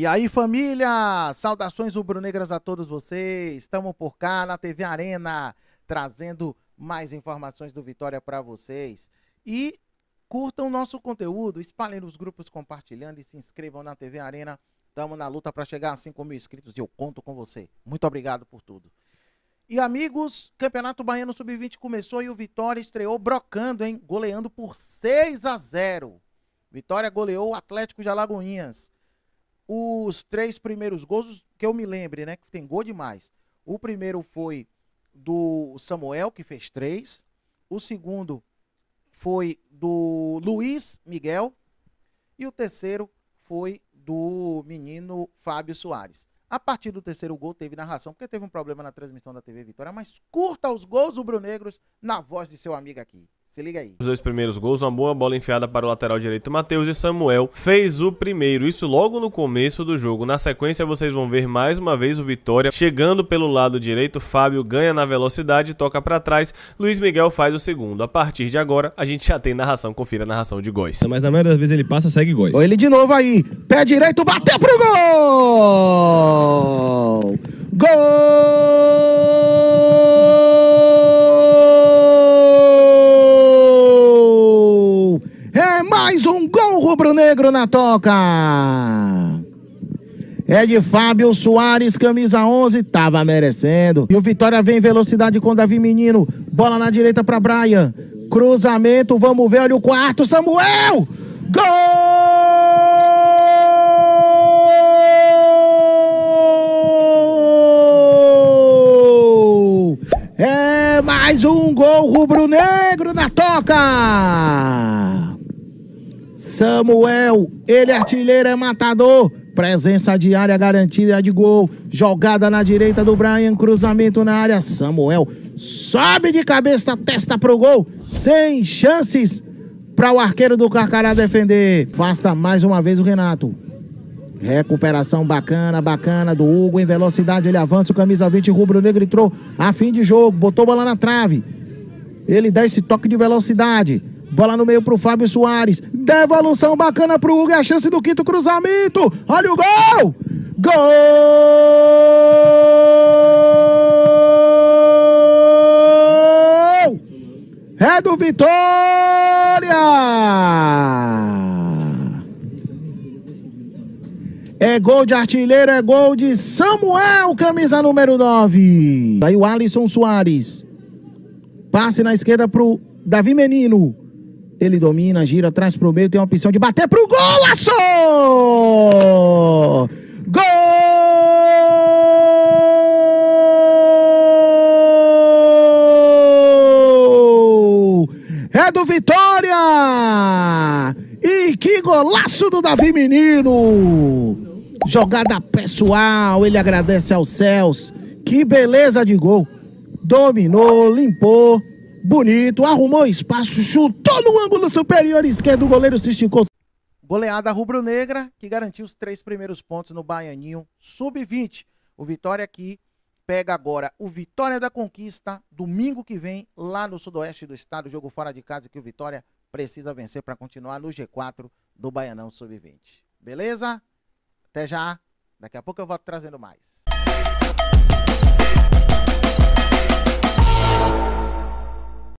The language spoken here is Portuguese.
E aí, família! Saudações rubro-negras a todos vocês. Estamos por cá na TV Arena, trazendo mais informações do Vitória para vocês. E curtam o nosso conteúdo, espalhem nos grupos compartilhando e se inscrevam na TV Arena. Estamos na luta para chegar a 5 mil inscritos e eu conto com você. Muito obrigado por tudo. E amigos, Campeonato Baiano Sub-20 começou e o Vitória estreou brocando, hein? Goleando por 6 a 0. Vitória goleou o Atlético de Alagoinhas os três primeiros gols, que eu me lembre, né? Que tem gol demais. O primeiro foi do Samuel, que fez três. O segundo foi do Luiz Miguel. E o terceiro foi do menino Fábio Soares. A partir do terceiro gol teve narração, porque teve um problema na transmissão da TV Vitória, mas curta os gols rubro-negros na voz de seu amigo aqui. Se liga aí. Os dois primeiros gols, uma boa bola enfiada para o lateral direito Matheus e Samuel fez o primeiro, isso logo no começo do jogo. Na sequência vocês vão ver mais uma vez o Vitória chegando pelo lado direito, Fábio ganha na velocidade, toca para trás, Luiz Miguel faz o segundo. A partir de agora a gente já tem narração, confira a narração de Góis. Mas na maioria das vezes ele passa, segue Góis. Ele de novo aí, pé direito, bateu pro gol! Gol! Agro na Toca. É de Fábio Soares, camisa 11, tava merecendo. E o Vitória vem em velocidade com Davi Menino. Bola na direita para Brian. Cruzamento, vamos ver, olha o quarto, Samuel! Gol! É mais um gol rubro-negro na toca! Samuel, ele é artilheiro, é matador. Presença diária garantida de gol. Jogada na direita do Brian, cruzamento na área. Samuel sobe de cabeça, testa pro gol. Sem chances para o arqueiro do Carcará defender. Fasta mais uma vez o Renato. Recuperação bacana, bacana do Hugo. Em velocidade ele avança. O camisa 20 rubro-negro entrou a fim de jogo. Botou bola na trave. Ele dá esse toque de velocidade. Bola no meio pro Fábio Soares. Devolução bacana pro Hugo. É a chance do quinto cruzamento. Olha o gol! Gol! É do Vitória! É gol de artilheiro, é gol de Samuel, camisa número 9. Aí o Alisson Soares. Passe na esquerda pro Davi Menino. Ele domina, gira, traz pro meio, tem a opção de bater pro golaço! Gol! É do Vitória! E que golaço do Davi Menino! Jogada pessoal, ele agradece aos céus. Que beleza de gol! Dominou, limpou Bonito, arrumou espaço, chutou no ângulo superior esquerdo, o goleiro se esticou. Goleada rubro-negra que garantiu os três primeiros pontos no Baianinho Sub-20. O Vitória aqui pega agora o Vitória da Conquista, domingo que vem, lá no sudoeste do estado, jogo fora de casa que o Vitória precisa vencer para continuar no G4 do Baianão Sub-20. Beleza? Até já. Daqui a pouco eu volto trazendo mais.